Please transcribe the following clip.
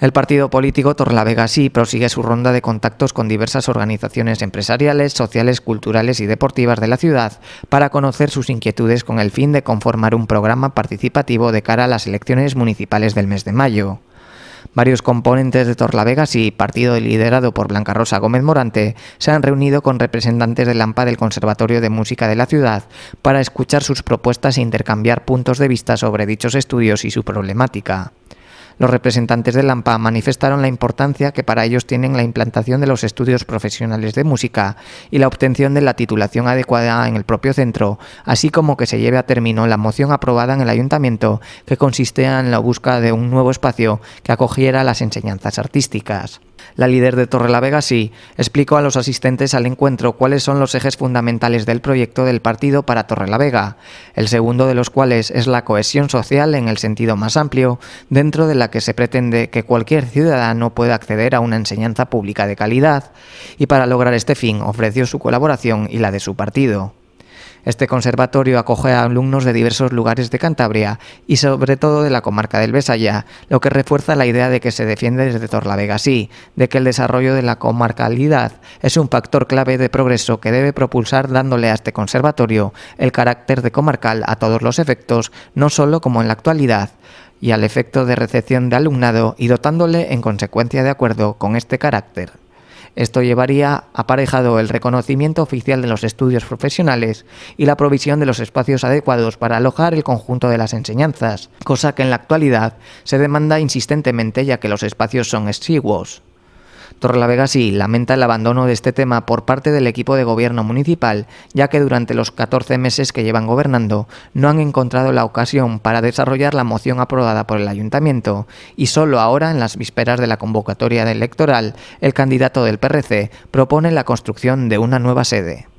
El partido político sí prosigue su ronda de contactos con diversas organizaciones empresariales, sociales, culturales y deportivas de la ciudad para conocer sus inquietudes con el fin de conformar un programa participativo de cara a las elecciones municipales del mes de mayo. Varios componentes de vegas y partido liderado por Blanca Rosa Gómez Morante se han reunido con representantes del AMPA del Conservatorio de Música de la ciudad para escuchar sus propuestas e intercambiar puntos de vista sobre dichos estudios y su problemática. Los representantes de LAMPA manifestaron la importancia que para ellos tienen la implantación de los estudios profesionales de música y la obtención de la titulación adecuada en el propio centro, así como que se lleve a término la moción aprobada en el ayuntamiento que consistía en la búsqueda de un nuevo espacio que acogiera las enseñanzas artísticas. La líder de Torre la Vega sí explicó a los asistentes al encuentro cuáles son los ejes fundamentales del proyecto del partido para Vega, el segundo de los cuales es la cohesión social en el sentido más amplio, dentro de la que se pretende que cualquier ciudadano pueda acceder a una enseñanza pública de calidad, y para lograr este fin ofreció su colaboración y la de su partido. Este conservatorio acoge a alumnos de diversos lugares de Cantabria y sobre todo de la comarca del Besaya, lo que refuerza la idea de que se defiende desde sí, de que el desarrollo de la comarcalidad es un factor clave de progreso que debe propulsar dándole a este conservatorio el carácter de comarcal a todos los efectos, no solo como en la actualidad, y al efecto de recepción de alumnado y dotándole en consecuencia de acuerdo con este carácter. Esto llevaría aparejado el reconocimiento oficial de los estudios profesionales y la provisión de los espacios adecuados para alojar el conjunto de las enseñanzas, cosa que en la actualidad se demanda insistentemente ya que los espacios son exiguos. Torrelavega sí lamenta el abandono de este tema por parte del equipo de gobierno municipal, ya que durante los 14 meses que llevan gobernando no han encontrado la ocasión para desarrollar la moción aprobada por el ayuntamiento y solo ahora, en las vísperas de la convocatoria electoral, el candidato del PRC propone la construcción de una nueva sede.